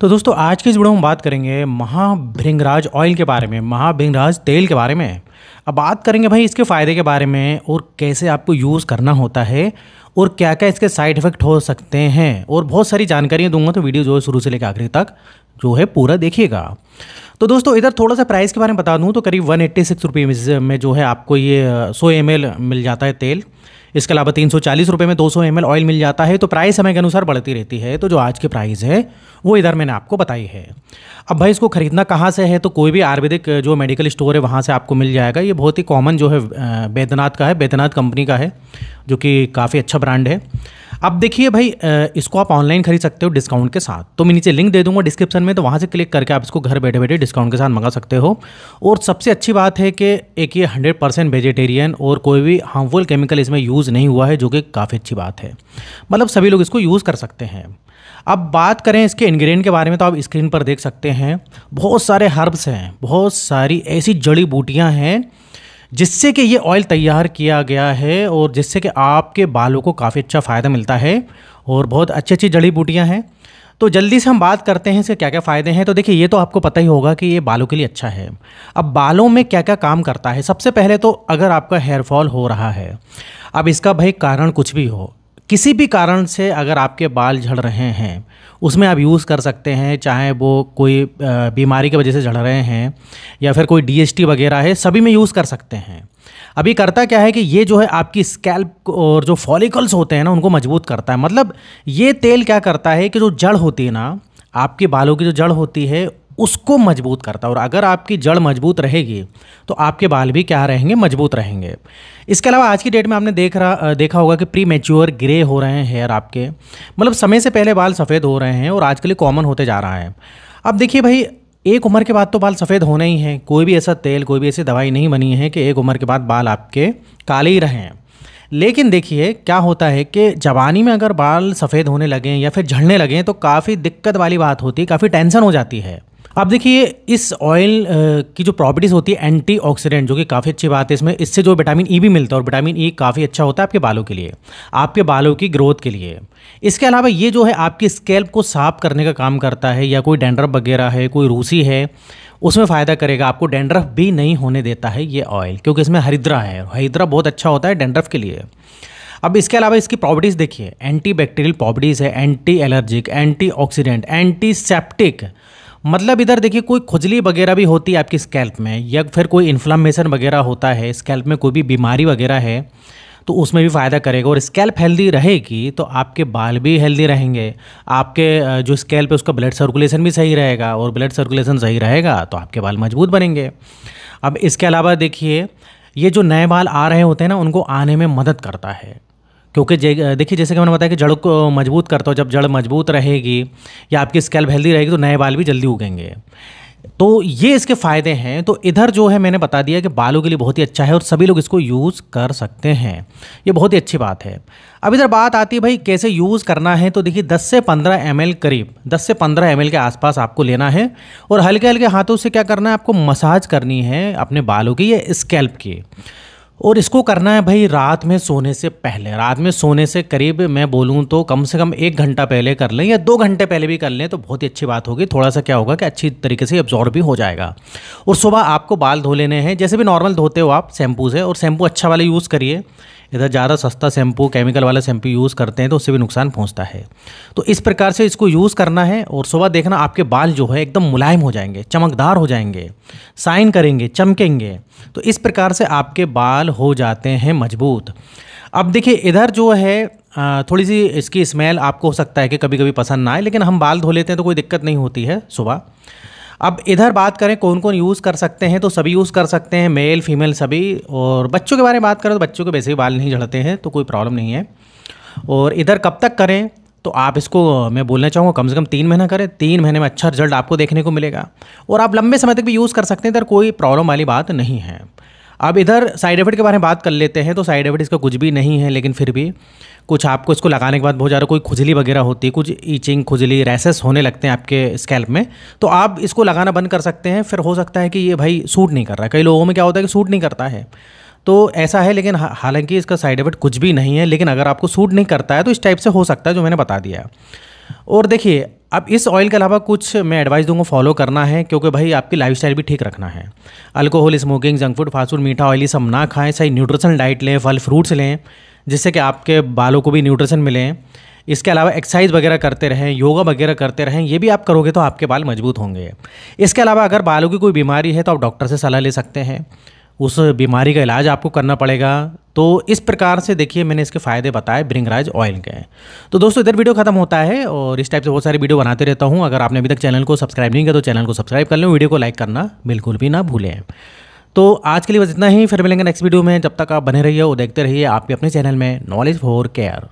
तो दोस्तों आज के इस वीडियो में बात करेंगे महाभृंगराज ऑयल के बारे में महाभृंगराज तेल के बारे में अब बात करेंगे भाई इसके फ़ायदे के बारे में और कैसे आपको यूज़ करना होता है और क्या क्या इसके साइड इफ़ेक्ट हो सकते हैं और बहुत सारी जानकारियाँ दूंगा तो वीडियो जो है शुरू से लेकर आखिरी तक जो है पूरा देखिएगा तो दोस्तों इधर थोड़ा सा प्राइस के बारे में बता दूँ तो करीब वन एट्टी सिक्स रुपये में जो है आपको ये सौ एम मिल जाता है तेल इसके अलावा तीन सौ में दो सौ ऑयल मिल जाता है तो प्राइस समय के अनुसार बढ़ती रहती है तो जो आज की प्राइस है वो इधर मैंने आपको बताई है अब भाई इसको खरीदना कहाँ से है तो कोई भी आयुर्वेदिक जो मेडिकल स्टोर है वहाँ से आपको मिल जाएगा ये बहुत ही कॉमन जो है बैद्यनाथ का है बैद्यनाथ कंपनी का है जो कि काफ़ी अच्छा ब्रांड है अब देखिए भाई इसको आप ऑनलाइन खरीद सकते हो डिस्काउंट के साथ तो मैं नीचे लिंक दे दूंगा डिस्क्रिप्शन में तो वहाँ से क्लिक करके आप इसको घर बैठे बैठे डिस्काउंट के साथ मंगा सकते हो और सबसे अच्छी बात है कि एक ये हंड्रेड परसेंट वेजिटेरियन और कोई भी हार्मफुल केमिकल इसमें यूज़ नहीं हुआ है जो कि काफ़ी अच्छी बात है मतलब सभी लोग इसको यूज़ कर सकते हैं अब बात करें इसके इंग्रेडिएंट के बारे में तो आप स्क्रीन पर देख सकते हैं बहुत सारे हर्ब्स हैं बहुत सारी ऐसी जड़ी बूटियाँ हैं जिससे कि ये ऑयल तैयार किया गया है और जिससे कि आपके बालों को काफ़ी अच्छा फ़ायदा मिलता है और बहुत अच्छी अच्छी जड़ी बूटियाँ हैं तो जल्दी से हम बात करते हैं इसके क्या क्या फ़ायदे हैं तो देखिए ये तो आपको पता ही होगा कि ये बालों के लिए अच्छा है अब बालों में क्या क्या काम करता है सबसे पहले तो अगर आपका हेयर फॉल हो रहा है अब इसका भाई कारण कुछ भी हो किसी भी कारण से अगर आपके बाल झड़ रहे हैं उसमें आप यूज़ कर सकते हैं चाहे वो कोई बीमारी की वजह से झड़ रहे हैं या फिर कोई डीएसटी वगैरह है सभी में यूज़ कर सकते हैं अभी करता क्या है कि ये जो है आपकी स्कैल्प और जो फॉलिकल्स होते हैं ना उनको मजबूत करता है मतलब ये तेल क्या करता है कि जो जड़ होती है ना आपके बालों की जो जड़ होती है उसको मजबूत करता है और अगर आपकी जड़ मजबूत रहेगी तो आपके बाल भी क्या रहेंगे मजबूत रहेंगे इसके अलावा आज की डेट में आपने देख रहा देखा होगा कि प्री मेच्योर ग्रे हो रहे हैं हेयर आपके मतलब समय से पहले बाल सफ़ेद हो रहे हैं और आजकल कॉमन होते जा रहा है अब देखिए भाई एक उम्र के बाद तो बाल सफ़ेद होने ही हैं कोई भी ऐसा तेल कोई भी ऐसी दवाई नहीं बनी है कि एक उम्र के बाद बाल आपके काले ही रहें लेकिन देखिए क्या होता है कि जवानी में अगर बाल सफ़ेद होने लगें या फिर झड़ने लगें तो काफ़ी दिक्कत वाली बात होती है काफ़ी टेंशन हो जाती है आप देखिए इस ऑयल की जो प्रॉपर्टीज़ होती है एंटीऑक्सीडेंट जो कि काफ़ी अच्छी बात है इसमें इससे जो विटामिन ई e भी मिलता है और विटामिन ई e काफ़ी अच्छा होता है आपके बालों के लिए आपके बालों की ग्रोथ के लिए इसके अलावा ये जो है आपकी स्कैल्प को साफ करने का काम करता है या कोई डेंड्रफ वगैरह है कोई रूसी है उसमें फ़ायदा करेगा आपको डेंड्रफ भी नहीं होने देता है ये ऑयल क्योंकि इसमें हरिद्रा है हरिद्रा बहुत अच्छा होता है डेंड्रफ के लिए अब इसके अलावा इसकी प्रॉपर्टीज़ देखिए एंटी बैक्टीरियल प्रॉपर्टीज़ है anti allergic anti oxidant antiseptic मतलब इधर देखिए कोई खुजली वगैरह भी होती है आपकी स्कैल्प में या फिर कोई इन्फ्लामेशन वगैरह होता है स्कैल्प में कोई भी बीमारी वगैरह है तो उसमें भी फ़ायदा करेगा और स्कैल्प हेल्दी रहेगी तो आपके बाल भी हेल्दी रहेंगे आपके जो स्कैल्प है उसका ब्लड सर्कुलेशन भी सही रहेगा और ब्लड सर्कुलेशन सही रहेगा तो आपके बाल मजबूत बनेंगे अब इसके अलावा देखिए ये जो नए बाल आ रहे होते हैं ना उनको आने में मदद करता है क्योंकि देखिए जैसे कि मैंने बताया कि जड़ को मजबूत करता हो जब जड़ मजबूत रहेगी या आपकी स्कैल्प हेल्दी रहेगी तो नए बाल भी जल्दी उगेंगे तो ये इसके फ़ायदे हैं तो इधर जो है मैंने बता दिया कि बालों के लिए बहुत ही अच्छा है और सभी लोग इसको यूज़ कर सकते हैं ये बहुत ही अच्छी बात है अब इधर बात आती है भाई कैसे यूज़ करना है तो देखिए 10 से 15 एम करीब 10 से 15 एम के आसपास आपको लेना है और हल्के हल्के हाथों से क्या करना है आपको मसाज करनी है अपने बालों की या स्कैल्प की और इसको करना है भाई रात में सोने से पहले रात में सोने से करीब मैं बोलूँ तो कम से कम एक घंटा पहले कर लें या दो घंटे पहले भी कर लें तो बहुत ही अच्छी बात होगी थोड़ा सा क्या होगा कि अच्छी तरीके से एब्जॉर्व भी हो जाएगा और सुबह आपको बाल धो लेने हैं जैसे भी नॉर्मल धोते हो आप शैम्पू से और शैम्पू अच्छा वाला यूज़ करिए इधर ज़्यादा सस्ता शैम्पू केमिकल वाला शैम्पू यूज़ करते हैं तो उससे भी नुकसान पहुँचता है तो इस प्रकार से इसको यूज़ करना है और सुबह देखना आपके बाल जो है एकदम मुलायम हो जाएंगे चमकदार हो जाएंगे साइन करेंगे चमकेंगे तो इस प्रकार से आपके बाल हो जाते हैं मजबूत अब देखिए इधर जो है थोड़ी सी इसकी स्मेल आपको हो सकता है कि कभी कभी पसंद ना आए लेकिन हम बाल धो लेते हैं तो कोई दिक्कत नहीं होती है सुबह अब इधर बात करें कौन कौन यूज़ कर सकते हैं तो सभी यूज़ कर सकते हैं मेल फीमेल सभी और बच्चों के बारे में बात करें तो बच्चों के वैसे ही बाल नहीं झड़ते हैं तो कोई प्रॉब्लम नहीं है और इधर कब तक करें तो आप इसको मैं बोलना चाहूँगा कम से कम तीन महीना करें तीन महीने में अच्छा रिजल्ट आपको देखने को मिलेगा और आप लंबे समय तक भी यूज़ कर सकते हैं इधर कोई प्रॉब्लम वाली बात नहीं है अब इधर साइड इफेक्ट के बारे में बात कर लेते हैं तो साइड इफेक्ट इसका कुछ भी नहीं है लेकिन फिर भी कुछ आपको इसको लगाने के बाद बहुत ज़्यादा कोई खुजली वगैरह होती है कुछ ईचिंग खुजली रैसेस होने लगते हैं आपके स्कैल्प में तो आप इसको लगाना बंद कर सकते हैं फिर हो सकता है कि ये भाई सूट नहीं कर रहा है कई लोगों में क्या होता है कि सूट नहीं करता है तो ऐसा है लेकिन हालांकि इसका साइड इफेक्ट कुछ भी नहीं है लेकिन अगर आपको सूट नहीं करता है तो इस टाइप से हो सकता है जो मैंने बता दिया और देखिए अब इस ऑयल के अलावा कुछ मैं एडवाइस दूंगा फॉलो करना है क्योंकि भाई आपकी लाइफ भी ठीक रखना है alcohol smoking junk food fast food मीठा ऑयल सब ना खाएं सही न्यूट्रिशन डाइट लें फल फ्रूट्स लें जिससे कि आपके बालों को भी न्यूट्रिशन मिले इसके अलावा एक्सरसाइज वगैरह करते रहें योगा वगैरह करते रहें ये भी आप करोगे तो आपके बाल मजबूत होंगे इसके अलावा अगर बालों की कोई बीमारी है तो आप डॉक्टर से सलाह ले सकते हैं उस बीमारी का इलाज आपको करना पड़ेगा तो इस प्रकार से देखिए मैंने इसके फ़ायदे बताए ब्रिंगराज ऑयल के तो दोस्तों इधर वीडियो खत्म होता है और इस टाइप से बहुत सारी वीडियो बनाते रहता हूँ अगर आपने अभी तक चैनल को सब्सक्राइब नहीं किया तो चैनल को सब्सक्राइब कर लें वीडियो को लाइक करना बिल्कुल भी ना भूलें तो आज के लिए बस इतना ही फिर मिलेंगे नेक्स्ट वीडियो में जब तक आप बने रहिए और देखते रहिए आपके अपने चैनल में नॉलेज फॉर केयर